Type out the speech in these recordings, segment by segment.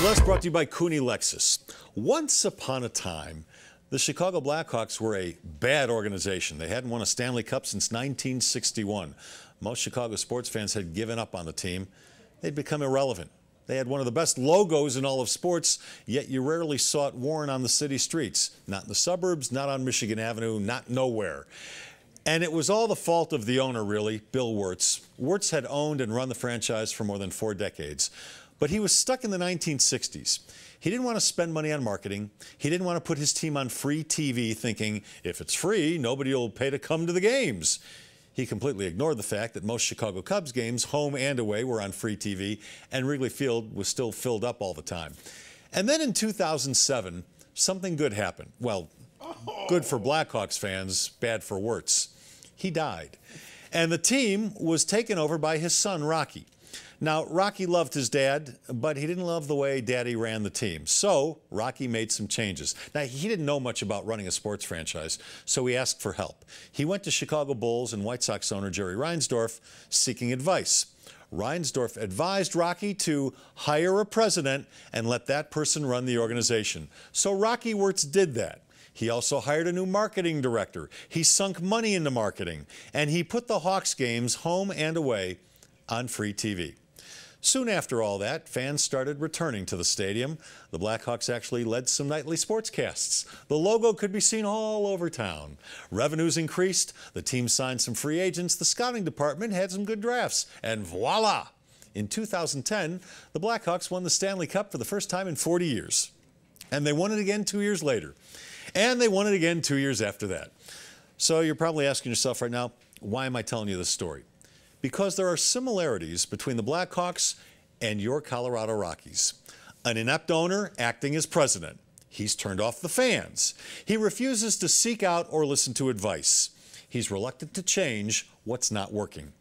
Five Less brought to you by Cooney Lexus. Once upon a time, the Chicago Blackhawks were a bad organization. They hadn't won a Stanley Cup since 1961. Most Chicago sports fans had given up on the team. They'd become irrelevant. They had one of the best logos in all of sports, yet you rarely saw it worn on the city streets. Not in the suburbs, not on Michigan Avenue, not nowhere. And it was all the fault of the owner, really, Bill Wirtz. Wirtz had owned and run the franchise for more than four decades. But he was stuck in the 1960s. He didn't want to spend money on marketing. He didn't want to put his team on free TV thinking, if it's free, nobody will pay to come to the games. He completely ignored the fact that most Chicago Cubs games, home and away, were on free TV, and Wrigley Field was still filled up all the time. And then in 2007, something good happened. Well, good for Blackhawks fans, bad for Wirtz. He died. And the team was taken over by his son, Rocky. Now, Rocky loved his dad, but he didn't love the way daddy ran the team. So Rocky made some changes. Now, he didn't know much about running a sports franchise, so he asked for help. He went to Chicago Bulls and White Sox owner Jerry Reinsdorf seeking advice. Reinsdorf advised Rocky to hire a president and let that person run the organization. So Rocky Wirtz did that. He also hired a new marketing director. He sunk money into marketing, and he put the Hawks games home and away on free TV. Soon after all that, fans started returning to the stadium. The Blackhawks actually led some nightly sportscasts. The logo could be seen all over town. Revenues increased, the team signed some free agents, the scouting department had some good drafts, and voila! In 2010, the Blackhawks won the Stanley Cup for the first time in 40 years. And they won it again two years later. And they won it again two years after that. So you're probably asking yourself right now, why am I telling you this story? because there are similarities between the Blackhawks and your Colorado Rockies. An inept owner acting as president. He's turned off the fans. He refuses to seek out or listen to advice. He's reluctant to change what's not working.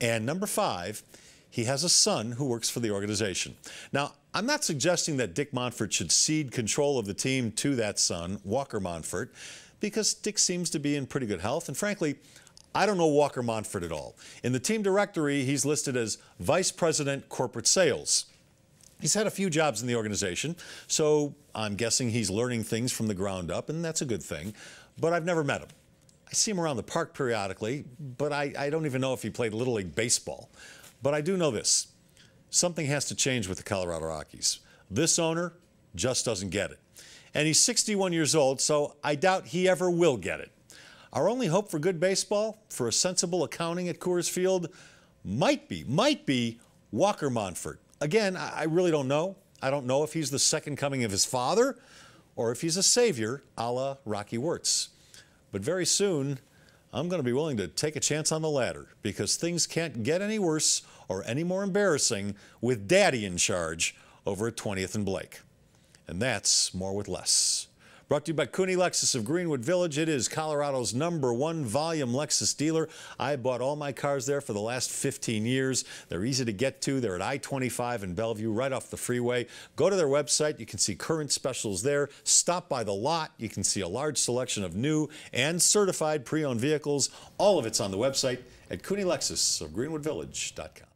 And number five, he has a son who works for the organization. Now, I'm not suggesting that Dick Monfort should cede control of the team to that son, Walker Monfort, because Dick seems to be in pretty good health. And frankly, I don't know Walker Monfort at all. In the team directory, he's listed as Vice President Corporate Sales. He's had a few jobs in the organization, so I'm guessing he's learning things from the ground up, and that's a good thing. But I've never met him. I see him around the park periodically, but I, I don't even know if he played Little League Baseball. But I do know this something has to change with the Colorado Rockies. This owner just doesn't get it. And he's 61 years old, so I doubt he ever will get it. Our only hope for good baseball, for a sensible accounting at Coors Field, might be, might be Walker Monfort. Again, I really don't know. I don't know if he's the second coming of his father or if he's a savior a la Rocky Wirtz. But very soon, I'm going to be willing to take a chance on the latter because things can't get any worse or any more embarrassing with Daddy in charge over at 20th and Blake. And that's more with less. Brought to you by Cooney Lexus of Greenwood Village. It is Colorado's number one volume Lexus dealer. I bought all my cars there for the last 15 years. They're easy to get to. They're at I-25 in Bellevue, right off the freeway. Go to their website. You can see current specials there. Stop by the lot. You can see a large selection of new and certified pre-owned vehicles. All of it's on the website at CooneyLexusofGreenwoodVillage.com. of